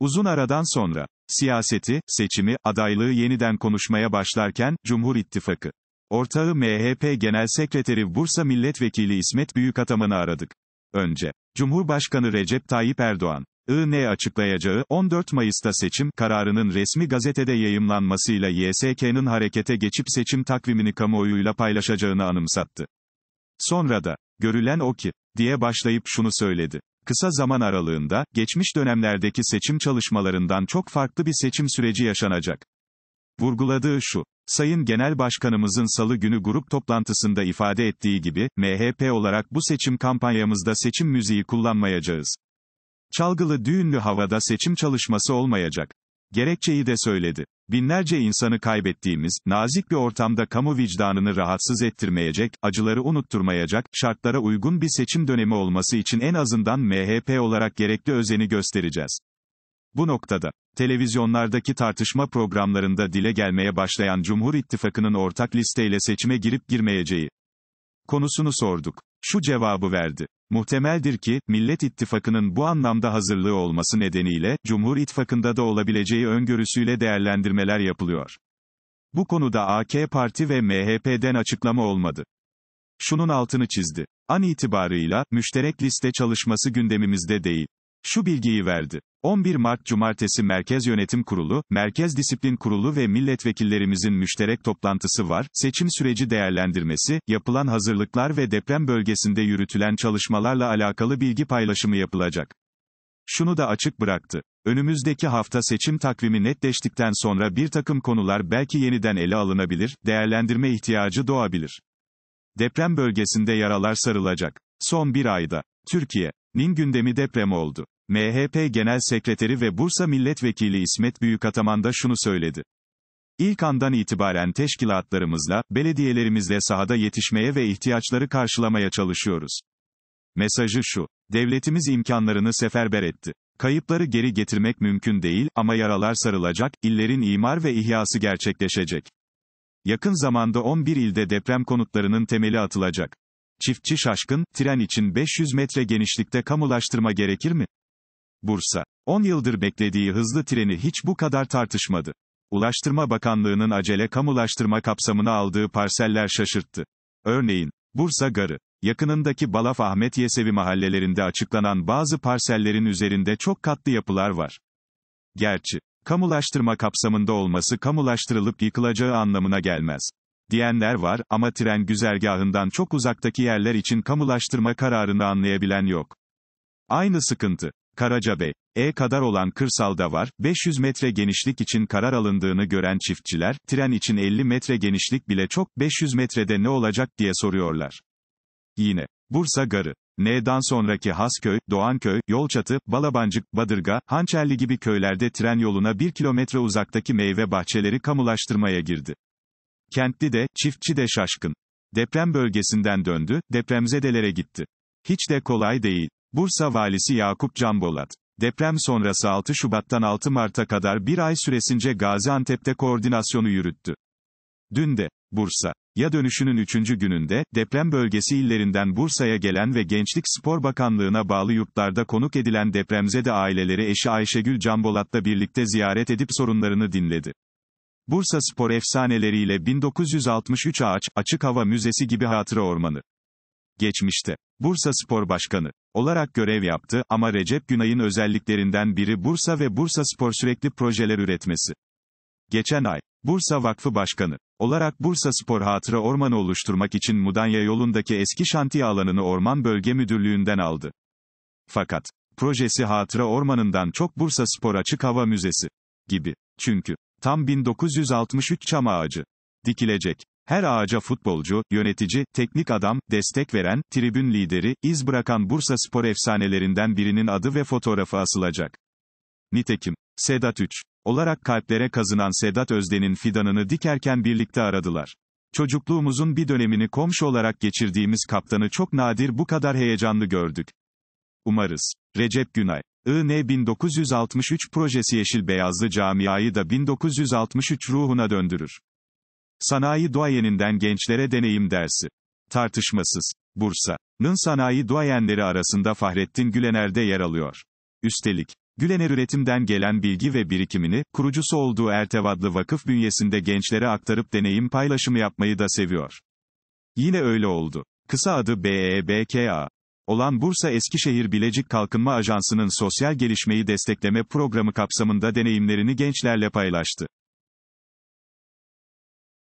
Uzun aradan sonra, siyaseti, seçimi, adaylığı yeniden konuşmaya başlarken, Cumhur İttifakı. Ortağı MHP Genel Sekreteri Bursa Milletvekili İsmet Büyükataman'ı aradık. Önce, Cumhurbaşkanı Recep Tayyip Erdoğan, ne açıklayacağı 14 Mayıs'ta seçim kararının resmi gazetede yayımlanmasıyla YSK'nın harekete geçip seçim takvimini kamuoyuyla paylaşacağını anımsattı. Sonra da, görülen o ki, diye başlayıp şunu söyledi. Kısa zaman aralığında, geçmiş dönemlerdeki seçim çalışmalarından çok farklı bir seçim süreci yaşanacak. Vurguladığı şu, Sayın Genel Başkanımızın salı günü grup toplantısında ifade ettiği gibi, MHP olarak bu seçim kampanyamızda seçim müziği kullanmayacağız. Çalgılı düğünlü havada seçim çalışması olmayacak. Gerekçeyi de söyledi. Binlerce insanı kaybettiğimiz, nazik bir ortamda kamu vicdanını rahatsız ettirmeyecek, acıları unutturmayacak, şartlara uygun bir seçim dönemi olması için en azından MHP olarak gerekli özeni göstereceğiz. Bu noktada, televizyonlardaki tartışma programlarında dile gelmeye başlayan Cumhur İttifakı'nın ortak listeyle seçime girip girmeyeceği konusunu sorduk. Şu cevabı verdi. Muhtemeldir ki, Millet İttifakı'nın bu anlamda hazırlığı olması nedeniyle, Cumhur İttifakı'nda da olabileceği öngörüsüyle değerlendirmeler yapılıyor. Bu konuda AK Parti ve MHP'den açıklama olmadı. Şunun altını çizdi. An itibarıyla, müşterek liste çalışması gündemimizde değil şu bilgiyi verdi. 11 Mart Cumartesi Merkez Yönetim Kurulu, Merkez Disiplin Kurulu ve milletvekillerimizin müşterek toplantısı var, seçim süreci değerlendirmesi, yapılan hazırlıklar ve deprem bölgesinde yürütülen çalışmalarla alakalı bilgi paylaşımı yapılacak. Şunu da açık bıraktı. Önümüzdeki hafta seçim takvimi netleştikten sonra bir takım konular belki yeniden ele alınabilir, değerlendirme ihtiyacı doğabilir. Deprem bölgesinde yaralar sarılacak. Son bir ayda, Türkiye, Nin gündemi deprem oldu. MHP Genel Sekreteri ve Bursa Milletvekili İsmet Büyükataman da şunu söyledi. İlk andan itibaren teşkilatlarımızla, belediyelerimizle sahada yetişmeye ve ihtiyaçları karşılamaya çalışıyoruz. Mesajı şu, devletimiz imkanlarını seferber etti. Kayıpları geri getirmek mümkün değil ama yaralar sarılacak, illerin imar ve ihyası gerçekleşecek. Yakın zamanda 11 ilde deprem konutlarının temeli atılacak. Çiftçi şaşkın, tren için 500 metre genişlikte kamulaştırma gerekir mi? Bursa. 10 yıldır beklediği hızlı treni hiç bu kadar tartışmadı. Ulaştırma Bakanlığı'nın acele kamulaştırma kapsamına aldığı parseller şaşırttı. Örneğin, Bursa Garı. Yakınındaki Balaf Ahmet Yesevi mahallelerinde açıklanan bazı parsellerin üzerinde çok katlı yapılar var. Gerçi, kamulaştırma kapsamında olması kamulaştırılıp yıkılacağı anlamına gelmez diyenler var ama tren güzergahından çok uzaktaki yerler için kamulaştırma kararını anlayabilen yok. Aynı sıkıntı. Karacabey, E kadar olan kırsalda var, 500 metre genişlik için karar alındığını gören çiftçiler, tren için 50 metre genişlik bile çok, 500 metrede ne olacak diye soruyorlar. Yine, Bursa Garı, N'dan sonraki Hasköy, Doğanköy, Yolçatı, Balabancık, Badırga, Hançerli gibi köylerde tren yoluna 1 kilometre uzaktaki meyve bahçeleri kamulaştırmaya girdi. Kentli de, çiftçi de şaşkın. Deprem bölgesinden döndü, depremzedelere gitti. Hiç de kolay değil. Bursa valisi Yakup Canbolat, Deprem sonrası 6 Şubat'tan 6 Mart'a kadar bir ay süresince Gaziantep'te koordinasyonu yürüttü. Dün de, Bursa. Ya dönüşünün 3. gününde, deprem bölgesi illerinden Bursa'ya gelen ve Gençlik Spor Bakanlığı'na bağlı yurtlarda konuk edilen depremzede aileleri eşi Ayşegül Cambolat'la birlikte ziyaret edip sorunlarını dinledi. Bursa Spor efsaneleriyle 1963 Ağaç, Açık Hava Müzesi gibi hatıra ormanı. Geçmişte, Bursa Spor Başkanı olarak görev yaptı ama Recep Günay'ın özelliklerinden biri Bursa ve Bursa Spor sürekli projeler üretmesi. Geçen ay, Bursa Vakfı Başkanı olarak Bursa Spor Hatıra Ormanı oluşturmak için Mudanya yolundaki eski şantiye alanını Orman Bölge Müdürlüğü'nden aldı. Fakat, projesi Hatıra Ormanı'ndan çok Bursa Spor Açık Hava Müzesi gibi. Çünkü, Tam 1963 çam ağacı dikilecek. Her ağaca futbolcu, yönetici, teknik adam, destek veren, tribün lideri, iz bırakan Bursa spor efsanelerinden birinin adı ve fotoğrafı asılacak. Nitekim, Sedat 3 olarak kalplere kazınan Sedat Özden'in fidanını dikerken birlikte aradılar. Çocukluğumuzun bir dönemini komşu olarak geçirdiğimiz kaptanı çok nadir bu kadar heyecanlı gördük. Umarız. Recep Günay e IN 1963 projesi Yeşil Beyazlı Camiayı da 1963 ruhuna döndürür. Sanayi duayeninden gençlere deneyim dersi. Tartışmasız. Bursa'nın sanayi duayenleri arasında Fahrettin Gülener de yer alıyor. Üstelik, Gülener üretimden gelen bilgi ve birikimini, kurucusu olduğu Ertevadlı Vakıf bünyesinde gençlere aktarıp deneyim paylaşımı yapmayı da seviyor. Yine öyle oldu. Kısa adı BEBKA olan Bursa Eskişehir Bilecik Kalkınma Ajansı'nın sosyal gelişmeyi destekleme programı kapsamında deneyimlerini gençlerle paylaştı.